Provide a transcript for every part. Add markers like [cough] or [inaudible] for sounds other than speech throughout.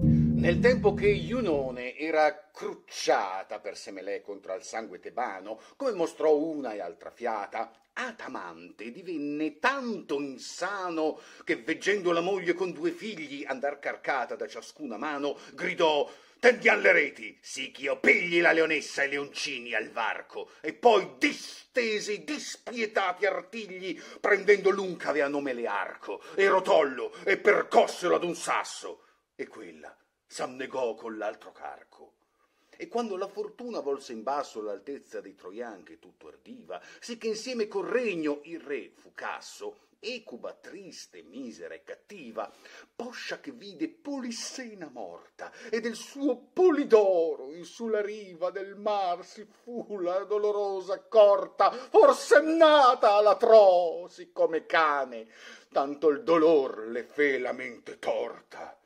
Nel tempo che Iunone era crucciata per Semele contro il sangue tebano, come mostrò una e altra fiata, Atamante divenne tanto insano che veggendo la moglie con due figli andar carcata da ciascuna mano, gridò tendiam le reti, sì ch'io pigli la leonessa e leoncini al varco, e poi distesi dispietati artigli, prendendo l'un che avea nome Learco, e rotollo, e percossero ad un sasso, e quella s'annegò con l'altro carco. E quando la fortuna volse in basso l'altezza dei Troian che tutto ardiva, sì che insieme col regno il re fu casso, ecuba, triste, misera e cattiva, poscia che vide Polissena morta, e del suo Polidoro in sulla riva del mar si fu la dolorosa accorta, forse nata alla Tro, siccome cane, tanto il dolor le fe la mente torta.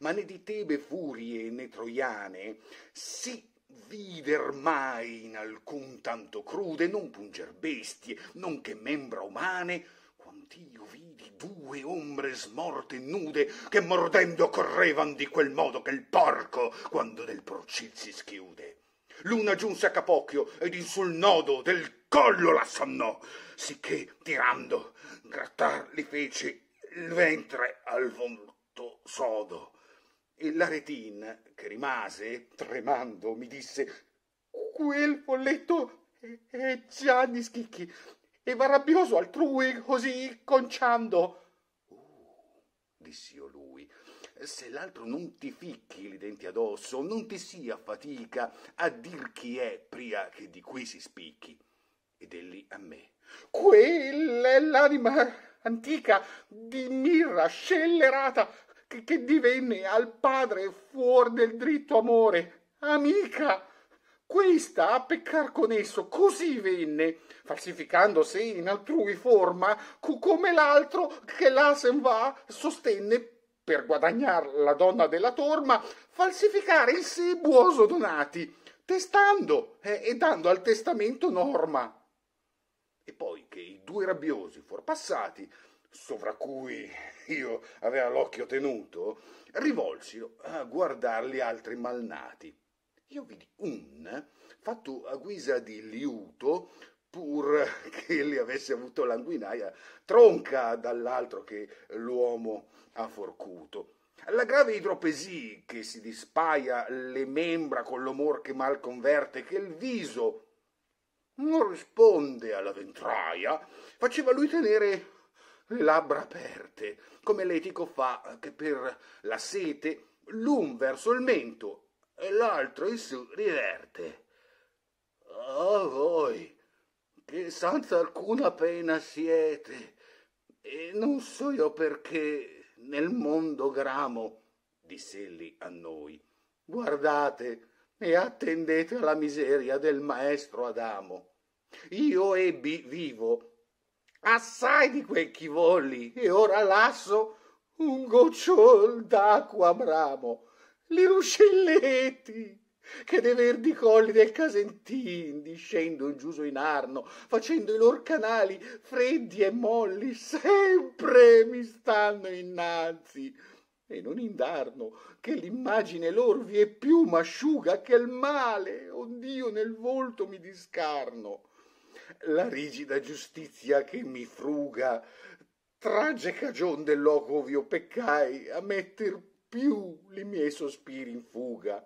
Ma né di Tebe furie né troiane si vider mai in alcun tanto crude, non punger bestie, non che membra umane, io vidi due ombre smorte e nude che mordendo correvan di quel modo che il porco quando del procil si schiude l'una giunse a capocchio ed in sul nodo del collo l'assonnò sicché tirando grattar li fece il ventre al volto sodo e l'aretin che rimase tremando mi disse quel folletto è gianni schicchi e va rabbioso altrui così conciando. Uh, oh, dissi io lui, se l'altro non ti ficchi i denti addosso, non ti sia fatica a dir chi è pria che di qui si spicchi. Ed elli a me. Quella è l'anima antica di mirra scellerata che, che divenne al padre fuor del dritto amore. Amica, questa a peccar con esso così venne, falsificando sé in altrui forma, co come l'altro che là sen va sostenne per guadagnar la donna della torma, falsificare in sé buoso donati, testando eh, e dando al testamento norma. E poi che i due rabbiosi fuor passati, sovra cui io aveva l'occhio tenuto, rivolsio a guardar gli altri malnati io vidi un fatto a guisa di liuto, pur [laughs] che le avesse avuto l'anguinaia, tronca dall'altro che l'uomo ha forcuto. La grave idropesì che si dispaia le membra con l'omor che mal converte, che il viso non risponde alla ventraia, faceva lui tenere le labbra aperte, come l'etico fa che per la sete l'un verso il mento e l'altro in su riverte. Oh voi, che senza alcuna pena siete, e non so io perché nel mondo gramo, diss'elli a noi, guardate e attendete alla miseria del maestro Adamo. Io ebbi vivo assai di quei chivolli e ora lasso un gocciol d'acqua bramo li ruscelletti che dei verdi colli del Casentin discendono giuso in Arno, facendo i lor canali freddi e molli, sempre mi stanno innanzi. E non indarno che l'immagine lor vi è più m'asciuga che il male, ond'io nel volto mi discarno. La rigida giustizia che mi fruga, trage cagion del loco ovio peccai a metter più li miei sospiri in fuga.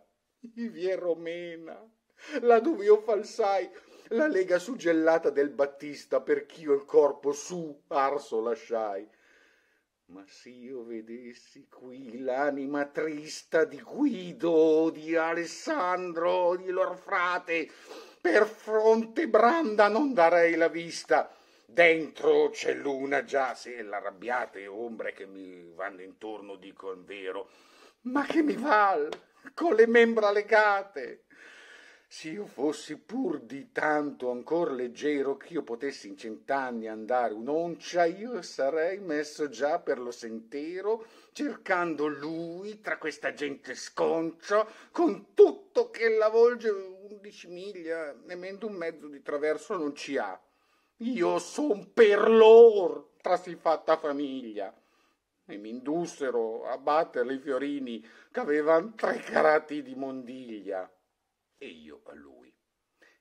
I vie Romena, là dove io falsai la lega suggellata del Battista perch'io il corpo su arso lasciai. Ma s'io vedessi qui l'anima trista di Guido, di Alessandro, di lor frate, per fronte branda non darei la vista Dentro c'è luna già, se l'arrabbiate ombre che mi vanno intorno dicono vero. Ma che mi val, con le membra legate? Se io fossi pur di tanto ancor leggero che io potessi in cent'anni andare un'oncia, io sarei messo già per lo sentiero, cercando lui tra questa gente sconcia, con tutto che la volge undici miglia, nemmeno un mezzo di traverso non ci ha. Io son per lor tra si fatta famiglia. E mi indussero a battere i fiorini che avevan tre carati di mondiglia. E io a lui.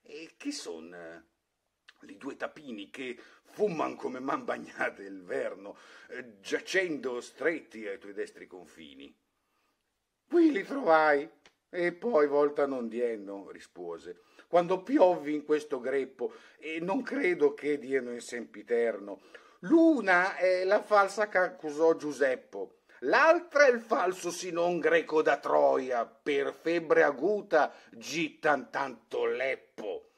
E chi son eh, li due tapini che fumman come man bagnate il verno, eh, giacendo stretti ai tuoi destri confini? Qui li trovai, e poi volta non dienno, rispose, quando piovvi in questo greppo, e non credo che dieno in sempiterno. L'una è la falsa che accusò Giuseppo, l'altra è il falso sinon greco da Troia, per febbre aguta gittan tanto leppo.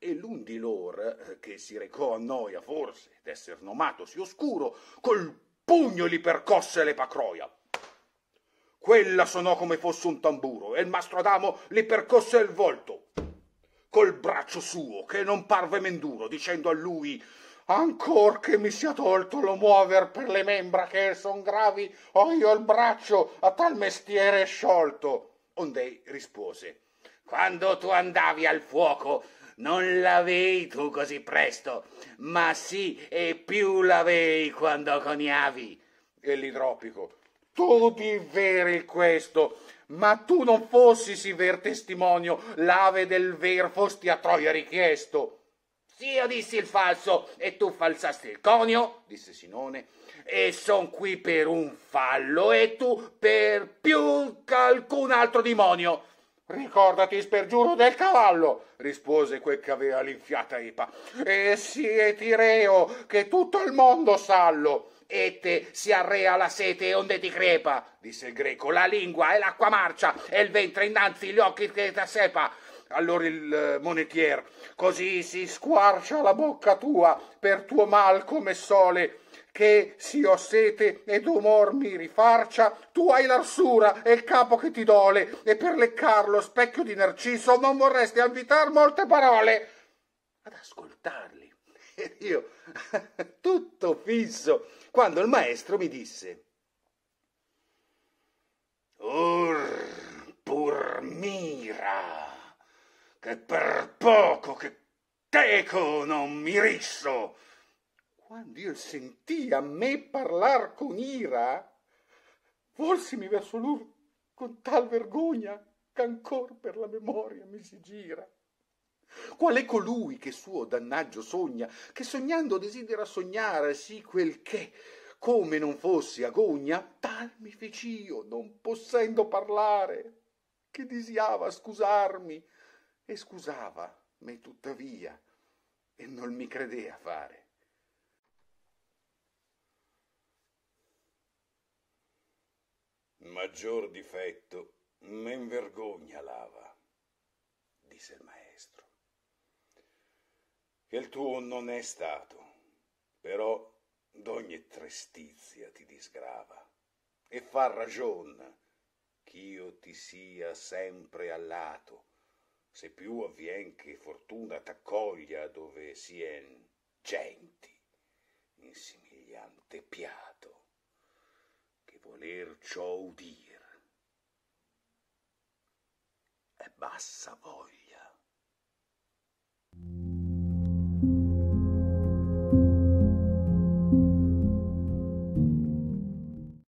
E l'un di lor, eh, che si recò a noia forse d'esser nomato si oscuro, col pugno li percosse le pacroia quella sonò come fosse un tamburo e il mastro Adamo li percosse il volto col braccio suo che non parve menduro, dicendo a lui Ancor che mi sia tolto lo muover per le membra che son gravi, ho io il braccio a tal mestiere sciolto. Ondei rispose Quando tu andavi al fuoco non l'avei tu così presto, ma sì e più l'avei quando coniavi. E l'idropico tu diveri questo, ma tu non fossi si ver testimonio, l'ave del ver fosti a Troia richiesto. Sì, io dissi il falso, e tu falsasti il conio, disse Sinone, e son qui per un fallo, e tu per più ch'alcun altro demonio. Ricordati, spergiuro del cavallo, rispose quel che aveva l'infiata epa, e sieti reo, che tutto il mondo sallo Ette si arrea la sete onde ti crepa, disse il greco, la lingua e l'acqua marcia e il ventre innanzi gli occhi che sepa. Allora il eh, monetier, così si squarcia la bocca tua per tuo mal come sole, che si ho sete ed umor mi rifarcia, tu hai l'arsura e il capo che ti dole, e per leccar lo specchio di Narciso non vorresti avvitar molte parole. Ad ascoltarle [laughs] io, [laughs] tutto fisso, quando il maestro mi disse, Ur mira che per poco che teco non mi risso. Quando io sentì a me parlar con ira, volsimi verso lui con tal vergogna ch'ancor per la memoria mi si gira. Qual è colui che suo dannaggio sogna, che sognando desidera sognare sì quel che, come non fossi agogna, tal mi fec'io, non possendo parlare, che disiava scusarmi, e scusava me tuttavia, e non mi credea fare. Maggior difetto men vergogna lava, disse il maestro che il tuo non è stato, però d'ogni trestizia ti disgrava e fa ragion ch'io ti sia sempre allato, se più avvien che fortuna t'accoglia dove sien genti in simigliante piato che voler ciò udir è bassa voglia.